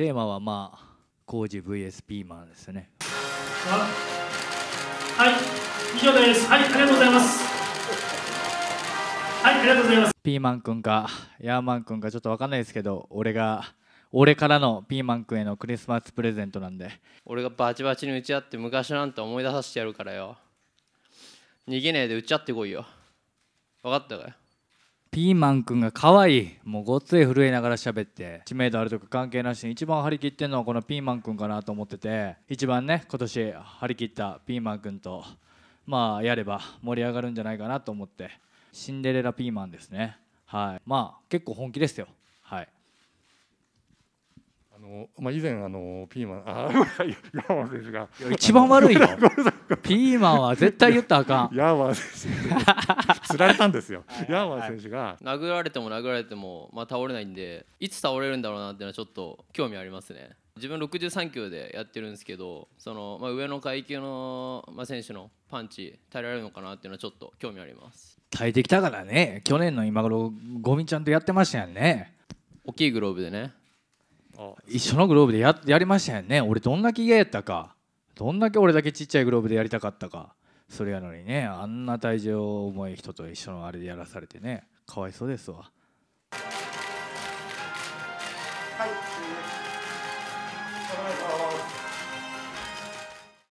テーマはまあ工事 VS ピーマンですねはい以上ですはいありがとうございますはいありがとうございますピーマンくんかヤーマンくんかちょっと分かんないですけど俺が俺からのピーマンくんへのクリスマスプレゼントなんで俺がバチバチに打ち合って昔なんて思い出させてやるからよ逃げねえで打ち合ってこいよ分かったかよピーマンくんが可愛いもうごっつい震えながら喋って知名度あるとか関係なしに一番張り切ってんのはこのピーマンくんかなと思ってて一番ね今年張り切ったピーマンくんとまあやれば盛り上がるんじゃないかなと思ってシンデレラピーマンですねはいまあ結構本気ですよはいのまあ、以前あのピーマンあヤワ 選手が一番悪いよ ピーマンは絶対言ったらあかんヤワ 選手つられたんですよヤワ選手が、はい、殴られても殴られても、まあ、倒れないんでいつ倒れるんだろうなっていうのはちょっと興味ありますね自分63キロでやってるんですけどその、まあ、上の階級の、まあ、選手のパンチ耐えられるのかなっていうのはちょっと興味あります耐えてきたからね去年の今頃ゴミちゃんとやってましたよね大きいグローブでね一緒のグローブでややりましたよね俺どんだけ嫌やったかどんだけ俺だけちっちゃいグローブでやりたかったかそれやのにねあんな体重重い人と一緒のあれでやらされてねかわいそうですわはい、